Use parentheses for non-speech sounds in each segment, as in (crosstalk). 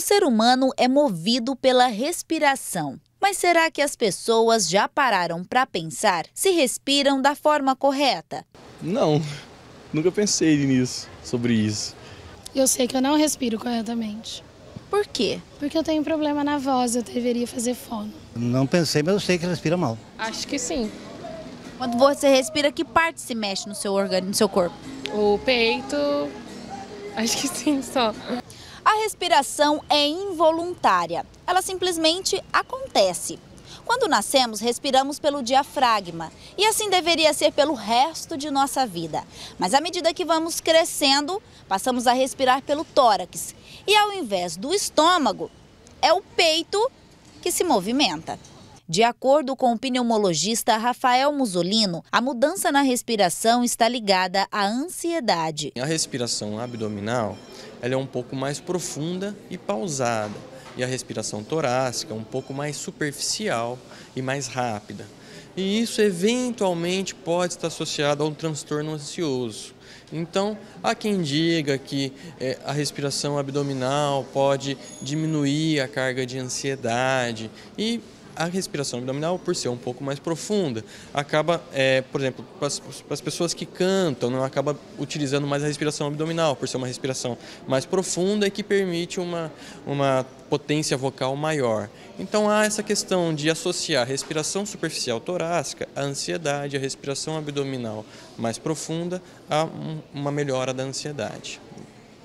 O ser humano é movido pela respiração. Mas será que as pessoas já pararam para pensar se respiram da forma correta? Não, (laughs) nunca pensei nisso, sobre isso. Eu sei que eu não respiro corretamente. Por quê? Porque eu tenho problema na voz, eu deveria fazer fono. Não pensei, mas eu sei que respira mal. Acho que sim. Quando você respira, que parte se mexe no seu organo, no seu corpo? O peito. Acho que sim, só. A respiração é involuntária, ela simplesmente acontece. Quando nascemos, respiramos pelo diafragma e assim deveria ser pelo resto de nossa vida. Mas à medida que vamos crescendo, passamos a respirar pelo tórax e ao invés do estômago, é o peito que se movimenta. De acordo com o pneumologista Rafael Musolino, a mudança na respiração está ligada à ansiedade. A respiração abdominal ela é um pouco mais profunda e pausada, e a respiração torácica é um pouco mais superficial e mais rápida. E isso eventualmente pode estar associado a um transtorno ansioso. Então, há quem diga que é, a respiração abdominal pode diminuir a carga de ansiedade e a respiração abdominal, por ser um pouco mais profunda, acaba, é, por exemplo, para as pessoas que cantam, não acaba utilizando mais a respiração abdominal, por ser uma respiração mais profunda e que permite uma, uma potência vocal maior. Então há essa questão de associar a respiração superficial torácica à ansiedade, a respiração abdominal mais profunda a uma melhora da ansiedade.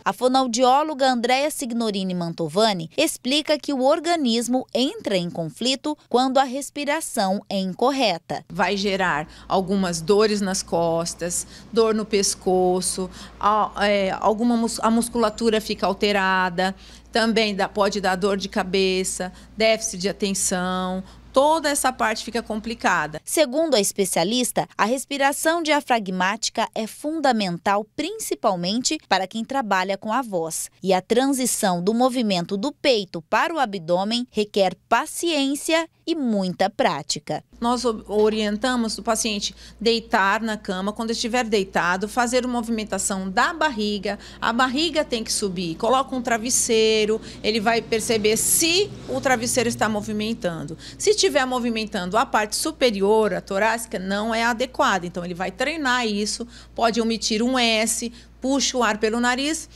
A fonoaudióloga Andréa Signorini Mantovani explica que o organismo entra em conflito quando a respiração é incorreta. Vai gerar algumas dores nas costas, dor no pescoço, a, é, alguma mus a musculatura fica alterada, também dá, pode dar dor de cabeça, déficit de atenção, toda essa parte fica complicada. Segundo a especialista, a respiração diafragmática é fundamental principalmente para quem trabalha com a voz. E a transição do movimento do peito para o abdômen requer paciência e muita prática. Nós orientamos o paciente deitar na cama quando estiver deitado, fazer uma movimentação da barriga. A barriga tem que subir. Coloca um travesseiro, ele vai perceber se o travesseiro está movimentando. Se estiver movimentando a parte superior, a torácica, não é adequada. Então, ele vai treinar isso, pode emitir um S, puxa o ar pelo nariz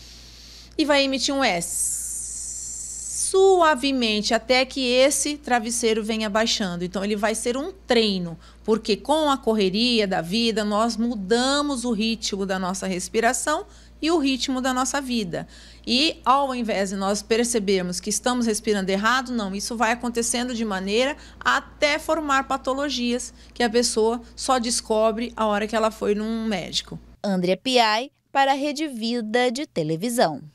e vai emitir um S suavemente até que esse travesseiro venha baixando. Então ele vai ser um treino, porque com a correria da vida nós mudamos o ritmo da nossa respiração e o ritmo da nossa vida. E ao invés de nós percebermos que estamos respirando errado, não, isso vai acontecendo de maneira até formar patologias que a pessoa só descobre a hora que ela foi num médico. André Piai para a Rede Vida de Televisão.